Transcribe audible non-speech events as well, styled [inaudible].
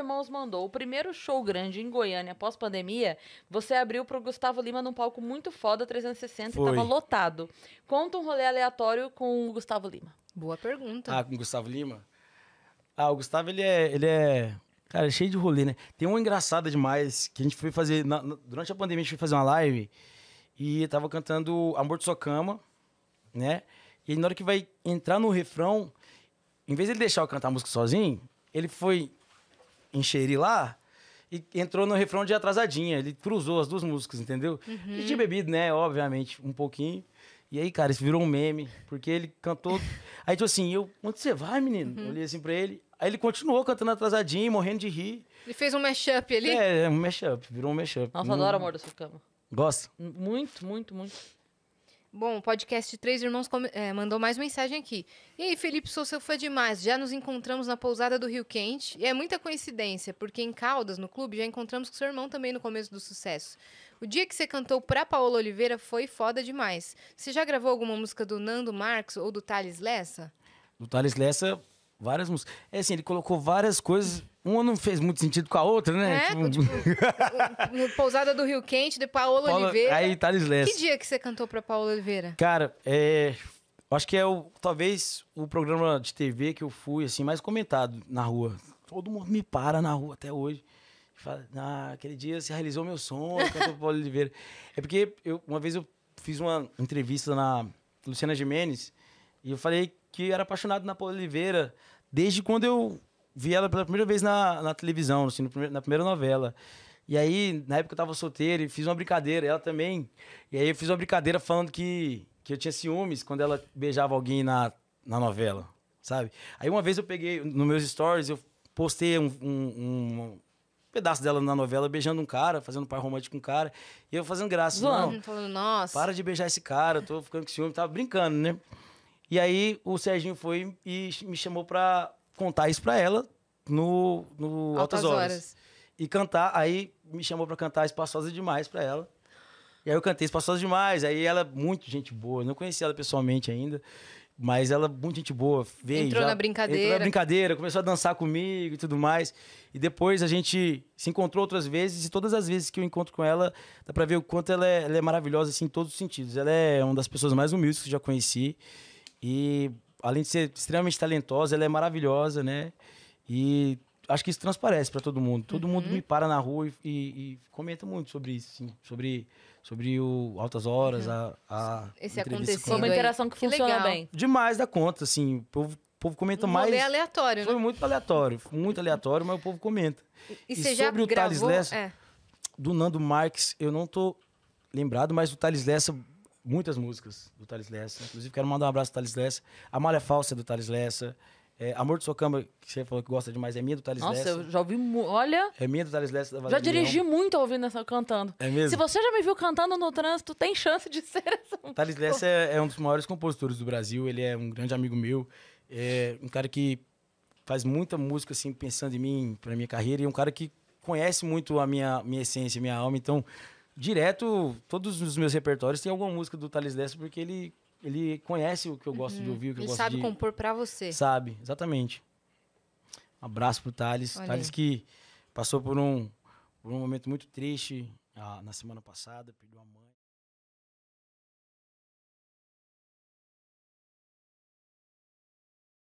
Irmãos mandou. O primeiro show grande em Goiânia após pandemia, você abriu pro Gustavo Lima num palco muito foda, 360, Foi. e tava lotado. Conta um rolê aleatório com o Gustavo Lima. Boa pergunta. Ah, com o Gustavo Lima? Ah, o Gustavo, ele é. Ele é... Cara, é cheio de rolê, né? Tem uma engraçada demais que a gente foi fazer. Na, na, durante a pandemia, a gente foi fazer uma live e tava cantando Amor de Sua Cama, né? E na hora que vai entrar no refrão, em vez de ele deixar eu cantar a música sozinho, ele foi encheri lá e entrou no refrão de atrasadinha. Ele cruzou as duas músicas, entendeu? Uhum. E de bebido né? Obviamente, um pouquinho. E aí, cara, isso virou um meme, porque ele cantou. [laughs] Aí, tipo assim, eu, onde você vai, menino? Uhum. Olhei assim pra ele. Aí ele continuou cantando atrasadinho, morrendo de rir. Ele fez um mashup ali? É, um mashup, virou um mashup. Nossa, um... adoro Amor da Sua Cama. Gosta? Muito, muito, muito. Bom, o podcast Três Irmãos é, mandou mais mensagem aqui. E aí, Felipe, sou seu fã demais. Já nos encontramos na pousada do Rio Quente. E é muita coincidência, porque em Caldas, no clube, já encontramos com seu irmão também no começo do sucesso. O dia que você cantou pra Paola Oliveira foi foda demais. Você já gravou alguma música do Nando Marx ou do Thales Lessa? Do Thales Lessa, Várias músicas. É assim, ele colocou várias coisas. Uma não fez muito sentido com a outra, né? É, tipo, tipo Pousada do Rio Quente, de Paola, Paola Oliveira. Aí, Thales Lessa. Que dia que você cantou pra Paola Oliveira? Cara, é... Acho que é o, talvez o programa de TV que eu fui, assim, mais comentado na rua. Todo mundo me para na rua até hoje. Fala, ah, aquele dia se realizou meu sonho, cantou Paola Oliveira. É porque eu, uma vez eu fiz uma entrevista na Luciana Gimenez e eu falei que era apaixonado na Paula Oliveira desde quando eu vi ela pela primeira vez na, na televisão, assim, no primeiro, na primeira novela. E aí, na época eu tava solteiro e fiz uma brincadeira, ela também. E aí eu fiz uma brincadeira falando que, que eu tinha ciúmes quando ela beijava alguém na, na novela, sabe? Aí uma vez eu peguei, nos meus stories, eu postei um, um, um pedaço dela na novela beijando um cara, fazendo um par romântico com um cara, e eu fazendo graça. Zoando, não, falando, nossa. Para de beijar esse cara, eu tô ficando com ciúme, tava brincando, né? E aí o Serginho foi e me chamou para contar isso para ela no, no Altas, Altas horas. horas. E cantar, aí me chamou para cantar Espaçosa Demais para ela. E aí eu cantei Espaçosa Demais, aí ela muito gente boa, não conhecia ela pessoalmente ainda. Mas ela, muito gente boa, veio. Entrou já, na brincadeira. Entrou na brincadeira, começou a dançar comigo e tudo mais. E depois a gente se encontrou outras vezes, e todas as vezes que eu encontro com ela, dá para ver o quanto ela é, ela é maravilhosa, assim, em todos os sentidos. Ela é uma das pessoas mais humildes que eu já conheci. E além de ser extremamente talentosa, ela é maravilhosa, né? E acho que isso transparece para todo mundo. Todo uhum. mundo me para na rua e, e, e comenta muito sobre isso, sim. sobre sobre o altas horas, uhum. a, a esse acontecido. Foi uma interação que, que funciona legal. bem. Demais da conta, assim, o povo, o povo comenta um mais. Foi aleatório, Foi né? muito aleatório, muito aleatório, mas o povo comenta. E, e você sobre já o gravou? Thales Lessa, é. do Nando Marques, eu não tô lembrado, mas o Thales Lessa muitas músicas do Thales Lessa. Inclusive, quero mandar um abraço pro Thales Lessa. A Malha Falsa é do Thales Lessa. É, Amor de Socamba, que você falou que gosta demais, é minha do Thales Nossa, Lessa. Nossa, eu já ouvi. Olha. É minha do Thales Lessa. já dirigi muito ouvindo essa cantando. É mesmo? Se você já me viu cantando no trânsito, tem chance de [laughs] ser essa. O Thales Lessa é, é, um dos maiores compositores do Brasil. Ele é um grande amigo meu. É um cara que faz muita música, assim, pensando em mim, pra minha carreira. E é um cara que conhece muito a minha, minha essência, minha alma. Então, direto, todos os meus repertórios tem alguma música do Thales Dessa, porque ele, ele conhece o que eu gosto uhum. de ouvir, o que ele eu gosto de... Ele sabe compor pra você. Sabe, exatamente. Um abraço pro Thales. Olha. Thales que passou por um, por um momento muito triste ah, na semana passada, perdeu a mãe.